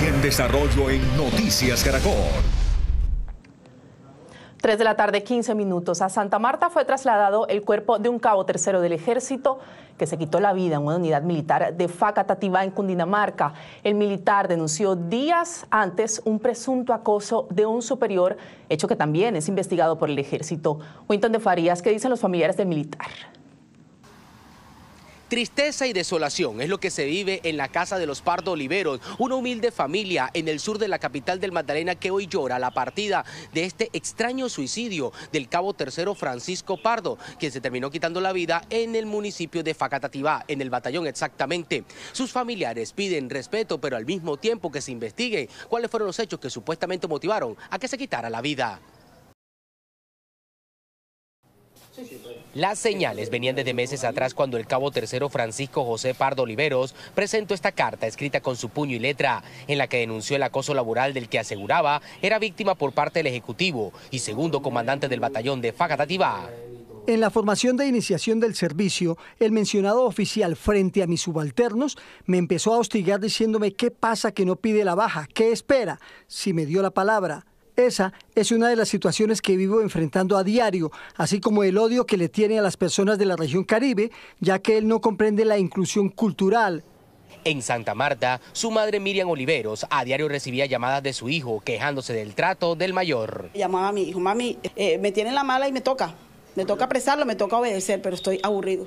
en desarrollo en Noticias Caracol. 3 de la tarde, 15 minutos. A Santa Marta fue trasladado el cuerpo de un cabo tercero del ejército que se quitó la vida en una unidad militar de Facatativá en Cundinamarca. El militar denunció días antes un presunto acoso de un superior, hecho que también es investigado por el ejército. Winton de Farías, ¿qué dicen los familiares del militar? Tristeza y desolación es lo que se vive en la casa de los Pardo Oliveros, una humilde familia en el sur de la capital del Magdalena que hoy llora la partida de este extraño suicidio del cabo tercero Francisco Pardo, quien se terminó quitando la vida en el municipio de Facatativá, en el batallón exactamente. Sus familiares piden respeto, pero al mismo tiempo que se investigue cuáles fueron los hechos que supuestamente motivaron a que se quitara la vida. Las señales venían desde meses atrás cuando el cabo tercero Francisco José Pardo Oliveros presentó esta carta escrita con su puño y letra, en la que denunció el acoso laboral del que aseguraba era víctima por parte del Ejecutivo y segundo comandante del batallón de Fagatativá. En la formación de iniciación del servicio, el mencionado oficial frente a mis subalternos me empezó a hostigar diciéndome qué pasa que no pide la baja, qué espera, si me dio la palabra, esa es una de las situaciones que vivo enfrentando a diario, así como el odio que le tiene a las personas de la región Caribe, ya que él no comprende la inclusión cultural, en Santa Marta, su madre Miriam Oliveros a diario recibía llamadas de su hijo quejándose del trato del mayor. Llamaba a mi hijo, mami, eh, me tiene la mala y me toca. Me toca apresarlo, me toca obedecer, pero estoy aburrido.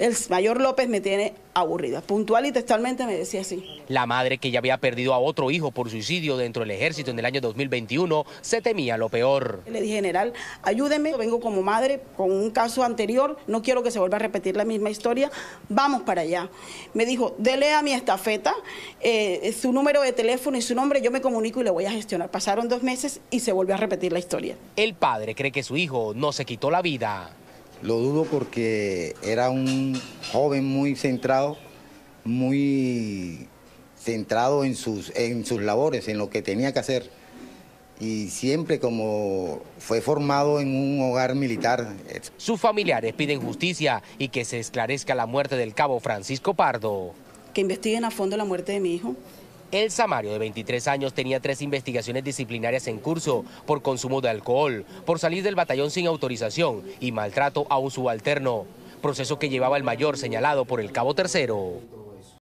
El mayor López me tiene aburrida. Puntual y textualmente me decía así. La madre que ya había perdido a otro hijo por suicidio dentro del ejército en el año 2021 se temía lo peor. Le dije, general, ayúdeme, vengo como madre con un caso anterior, no quiero que se vuelva a repetir la misma historia, vamos para allá. Me dijo, dele a mi estafeta eh, su número de teléfono y su nombre, yo me comunico y le voy a gestionar. Pasaron dos meses y se volvió a repetir la historia. El padre cree que su hijo no se quitó la vida lo dudo porque era un joven muy centrado, muy centrado en sus, en sus labores, en lo que tenía que hacer. Y siempre como fue formado en un hogar militar. Sus familiares piden justicia y que se esclarezca la muerte del cabo Francisco Pardo. Que investiguen a fondo la muerte de mi hijo. El Samario, de 23 años, tenía tres investigaciones disciplinarias en curso por consumo de alcohol, por salir del batallón sin autorización y maltrato a un subalterno, proceso que llevaba el mayor señalado por el cabo tercero.